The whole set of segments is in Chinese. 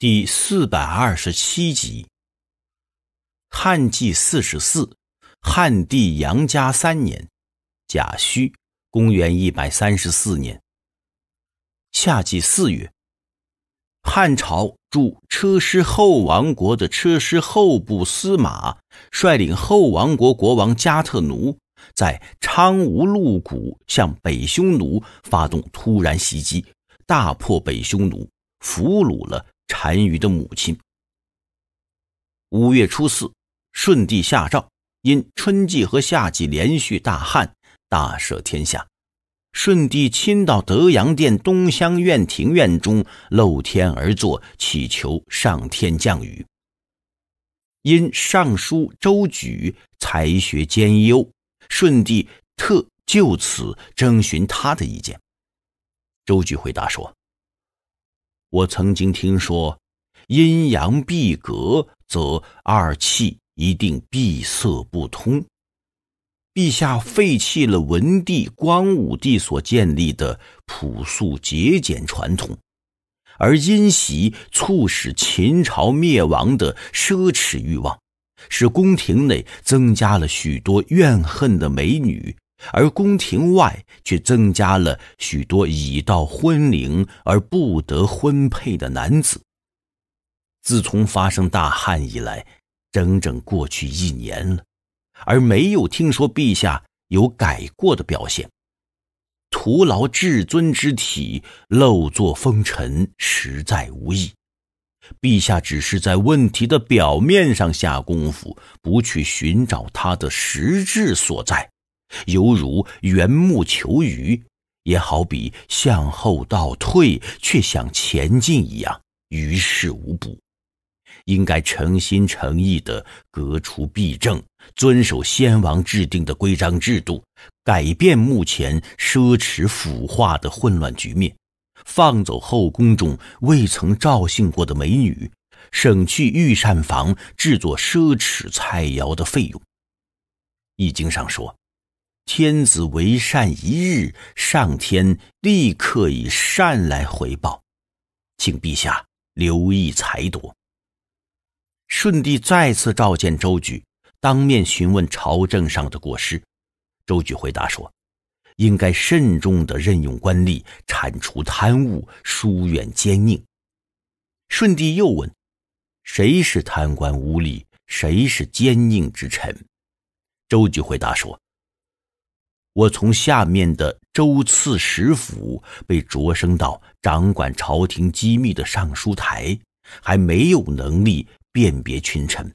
第四百二十七集。汉纪四十四，汉帝杨家三年，甲戌，公元一百三十四年。夏季四月，汉朝驻车师后王国的车师后部司马率领后王国国王加特奴，在昌吾路谷向北匈奴发动突然袭击，大破北匈奴，俘虏了。单于的母亲。五月初四，舜帝下诏，因春季和夏季连续大旱，大赦天下。舜帝亲到德阳殿东厢院庭院中露天而坐，祈求上天降雨。因尚书周举才学兼优，舜帝特就此征询他的意见。周举回答说。我曾经听说，阴阳闭隔，则二气一定闭塞不通。陛下废弃了文帝、光武帝所建立的朴素节俭传统，而阴袭促使秦朝灭亡的奢侈欲望，使宫廷内增加了许多怨恨的美女。而宫廷外却增加了许多已到婚龄而不得婚配的男子。自从发生大旱以来，整整过去一年了，而没有听说陛下有改过的表现。徒劳至尊之体，漏作风尘，实在无益。陛下只是在问题的表面上下功夫，不去寻找它的实质所在。犹如缘木求鱼，也好比向后倒退却想前进一样，于事无补。应该诚心诚意地革除弊政，遵守先王制定的规章制度，改变目前奢侈腐化的混乱局面，放走后宫中未曾召幸过的美女，省去御膳房制作奢侈菜肴的费用。易经上说。天子为善一日，上天立刻以善来回报，请陛下留意裁夺。舜帝再次召见周举，当面询问朝政上的过失。周举回答说：“应该慎重的任用官吏，铲除贪污，疏远奸佞。”舜帝又问：“谁是贪官污吏？谁是奸佞之臣？”周举回答说。我从下面的州刺史府被擢升到掌管朝廷机密的尚书台，还没有能力辨别群臣。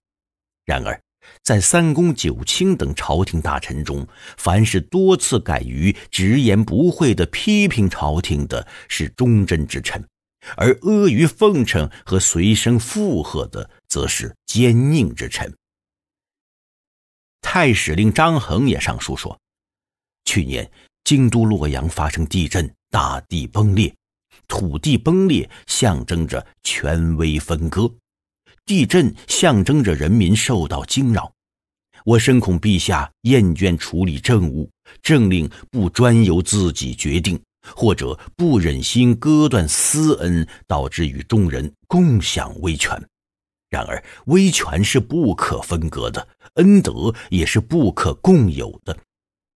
然而，在三公九卿等朝廷大臣中，凡是多次敢于直言不讳地批评朝廷的，是忠贞之臣；而阿谀奉承和随声附和的，则是奸佞之臣。太史令张衡也上书说。去年，京都洛阳发生地震，大地崩裂，土地崩裂象征着权威分割；地震象征着人民受到惊扰。我深恐陛下厌倦处理政务，政令不专由自己决定，或者不忍心割断私恩，导致与众人共享威权。然而，威权是不可分割的，恩德也是不可共有的。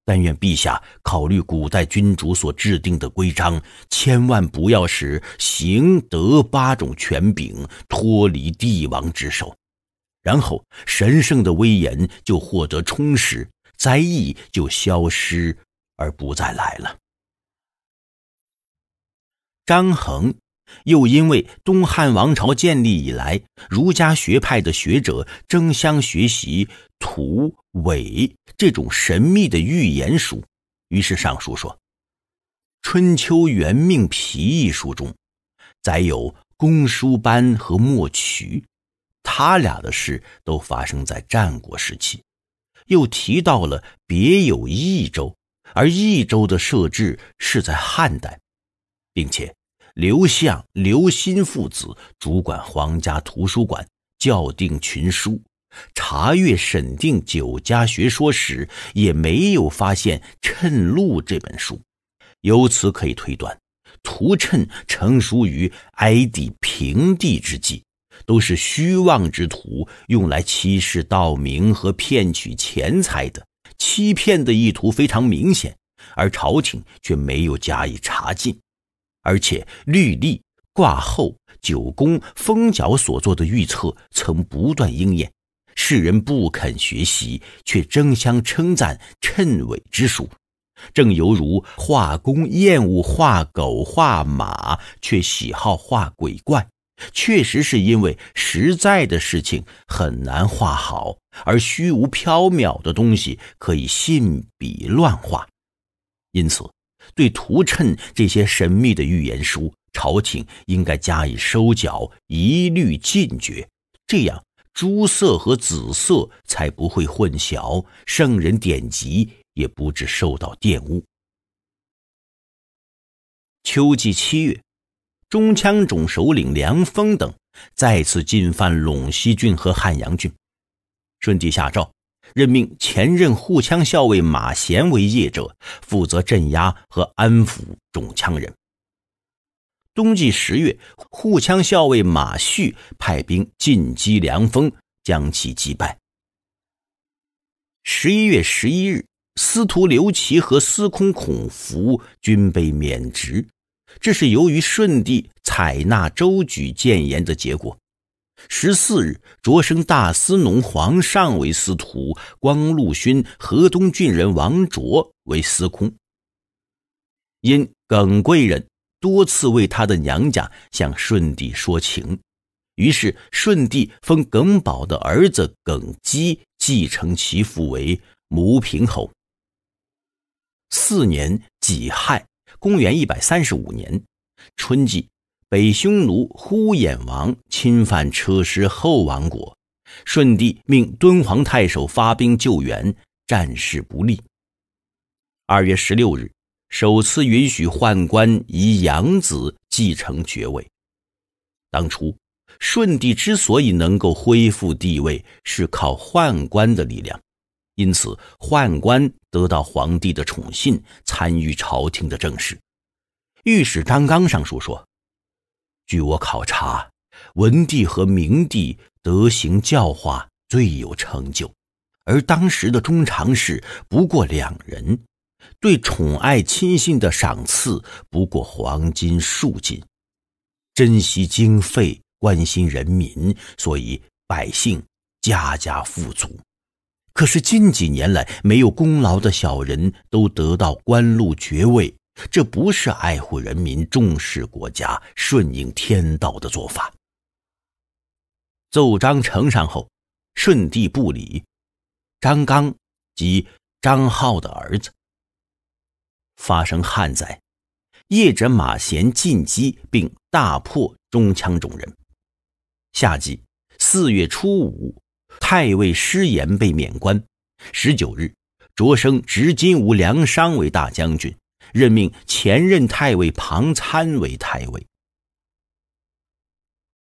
但愿陛下考虑古代君主所制定的规章，千万不要使行德八种权柄脱离帝王之手，然后神圣的威严就获得充实，灾异就消失而不再来了。张衡。又因为东汉王朝建立以来，儒家学派的学者争相学习《图伪这种神秘的预言书，于是上书说，《春秋元命皮》一书中，载有公输班和莫渠，他俩的事都发生在战国时期，又提到了别有益州，而益州的设置是在汉代，并且。刘向、刘歆父子主管皇家图书馆，校订群书、查阅、审定九家学说时，也没有发现《趁禄》这本书。由此可以推断，《图趁》成书于哀帝平地之际，都是虚妄之徒用来欺世盗名和骗取钱财的。欺骗的意图非常明显，而朝廷却没有加以查禁。而且，律历卦后、九宫封角所做的预测，曾不断应验。世人不肯学习，却争相称赞谶纬之术，正犹如画工厌恶画狗画马，却喜好画鬼怪。确实是因为实在的事情很难画好，而虚无缥缈的东西可以信笔乱画，因此。对图谶这些神秘的预言书，朝廷应该加以收缴，一律禁绝。这样，朱色和紫色才不会混淆，圣人典籍也不致受到玷污。秋季七月，中羌种首领梁丰等再次进犯陇西郡和汉阳郡，顺帝下诏。任命前任护羌校尉马贤为业者，负责镇压和安抚中羌人。冬季十月，护羌校尉马旭派兵进击凉风，将其击败。十一月十一日，司徒刘琦和司空孔福均被免职，这是由于顺帝采纳周举谏言的结果。十四日，擢升大司农黄尚为司徒，光禄勋河东郡人王卓为司空。因耿贵人多次为他的娘家向舜帝说情，于是舜帝封耿宝的儿子耿姬继承其父为牟平侯。四年己亥，公元一百三十五年，春季。北匈奴呼衍王侵犯车师后王国，舜帝命敦煌太守发兵救援，战事不利。二月十六日，首次允许宦官以养子继承爵位。当初，舜帝之所以能够恢复地位，是靠宦官的力量，因此宦官得到皇帝的宠信，参与朝廷的政事。御史张纲上书说。据我考察，文帝和明帝德行教化最有成就，而当时的中常侍不过两人，对宠爱亲信的赏赐不过黄金数斤，珍惜经费，关心人民，所以百姓家家富足。可是近几年来，没有功劳的小人都得到官禄爵位。这不是爱护人民、重视国家、顺应天道的做法。奏章呈上后，舜帝不理。张刚及张浩的儿子发生旱灾，业者马贤进击并大破中羌众人。夏季四月初五，太尉失言被免官。十九日，擢升执金吾梁商为大将军。任命前任太尉庞参为太尉。